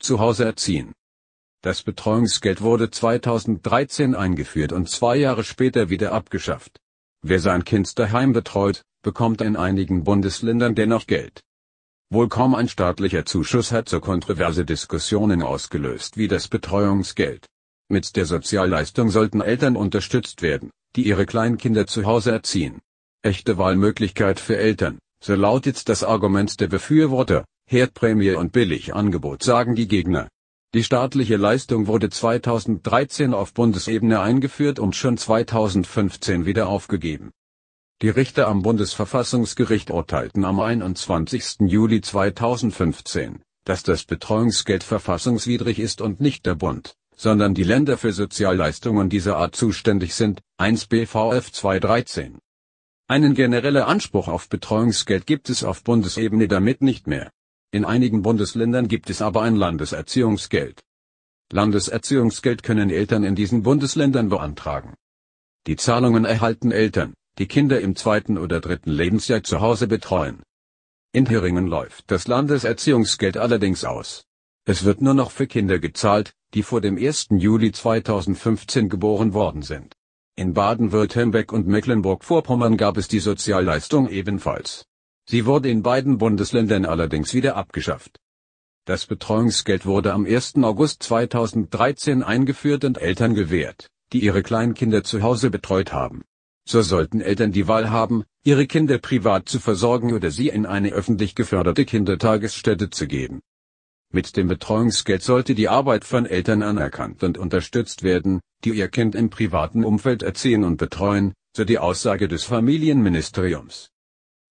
zu Hause erziehen. Das Betreuungsgeld wurde 2013 eingeführt und zwei Jahre später wieder abgeschafft. Wer sein Kind daheim betreut, bekommt in einigen Bundesländern dennoch Geld. Wohl kaum ein staatlicher Zuschuss hat so kontroverse Diskussionen ausgelöst wie das Betreuungsgeld. Mit der Sozialleistung sollten Eltern unterstützt werden, die ihre Kleinkinder zu Hause erziehen. Echte Wahlmöglichkeit für Eltern, so lautet das Argument der Befürworter, Herdprämie und Billigangebot sagen die Gegner. Die staatliche Leistung wurde 2013 auf Bundesebene eingeführt und schon 2015 wieder aufgegeben. Die Richter am Bundesverfassungsgericht urteilten am 21. Juli 2015, dass das Betreuungsgeld verfassungswidrig ist und nicht der Bund, sondern die Länder für Sozialleistungen dieser Art zuständig sind, 1 BVF 213. Einen generellen Anspruch auf Betreuungsgeld gibt es auf Bundesebene damit nicht mehr. In einigen Bundesländern gibt es aber ein Landeserziehungsgeld. Landeserziehungsgeld können Eltern in diesen Bundesländern beantragen. Die Zahlungen erhalten Eltern, die Kinder im zweiten oder dritten Lebensjahr zu Hause betreuen. In Heringen läuft das Landeserziehungsgeld allerdings aus. Es wird nur noch für Kinder gezahlt, die vor dem 1. Juli 2015 geboren worden sind. In Baden-Württemberg und Mecklenburg-Vorpommern gab es die Sozialleistung ebenfalls. Sie wurde in beiden Bundesländern allerdings wieder abgeschafft. Das Betreuungsgeld wurde am 1. August 2013 eingeführt und Eltern gewährt, die ihre Kleinkinder zu Hause betreut haben. So sollten Eltern die Wahl haben, ihre Kinder privat zu versorgen oder sie in eine öffentlich geförderte Kindertagesstätte zu geben. Mit dem Betreuungsgeld sollte die Arbeit von Eltern anerkannt und unterstützt werden, die ihr Kind im privaten Umfeld erziehen und betreuen, so die Aussage des Familienministeriums.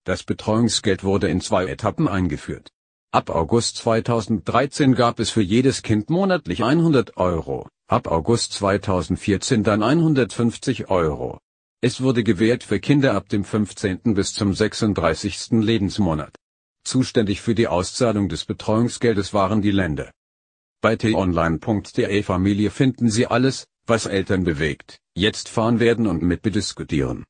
Das Betreuungsgeld wurde in zwei Etappen eingeführt. Ab August 2013 gab es für jedes Kind monatlich 100 Euro, ab August 2014 dann 150 Euro. Es wurde gewährt für Kinder ab dem 15. bis zum 36. Lebensmonat. Zuständig für die Auszahlung des Betreuungsgeldes waren die Länder. Bei t-online.de Familie finden Sie alles, was Eltern bewegt, jetzt fahren werden und mitbediskutieren.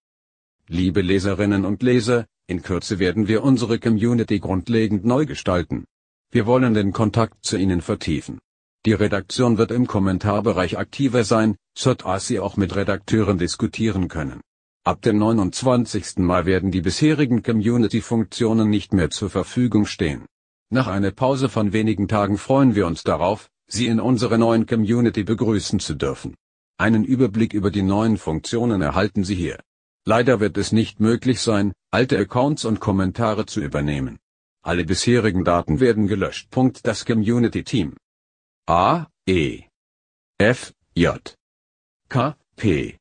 Liebe Leserinnen und Leser, in Kürze werden wir unsere Community grundlegend neu gestalten. Wir wollen den Kontakt zu Ihnen vertiefen. Die Redaktion wird im Kommentarbereich aktiver sein, so dass Sie auch mit Redakteuren diskutieren können. Ab dem 29. Mai werden die bisherigen Community-Funktionen nicht mehr zur Verfügung stehen. Nach einer Pause von wenigen Tagen freuen wir uns darauf, Sie in unserer neuen Community begrüßen zu dürfen. Einen Überblick über die neuen Funktionen erhalten Sie hier. Leider wird es nicht möglich sein, alte Accounts und Kommentare zu übernehmen. Alle bisherigen Daten werden gelöscht. Das Community Team A, E, F, J, K, P,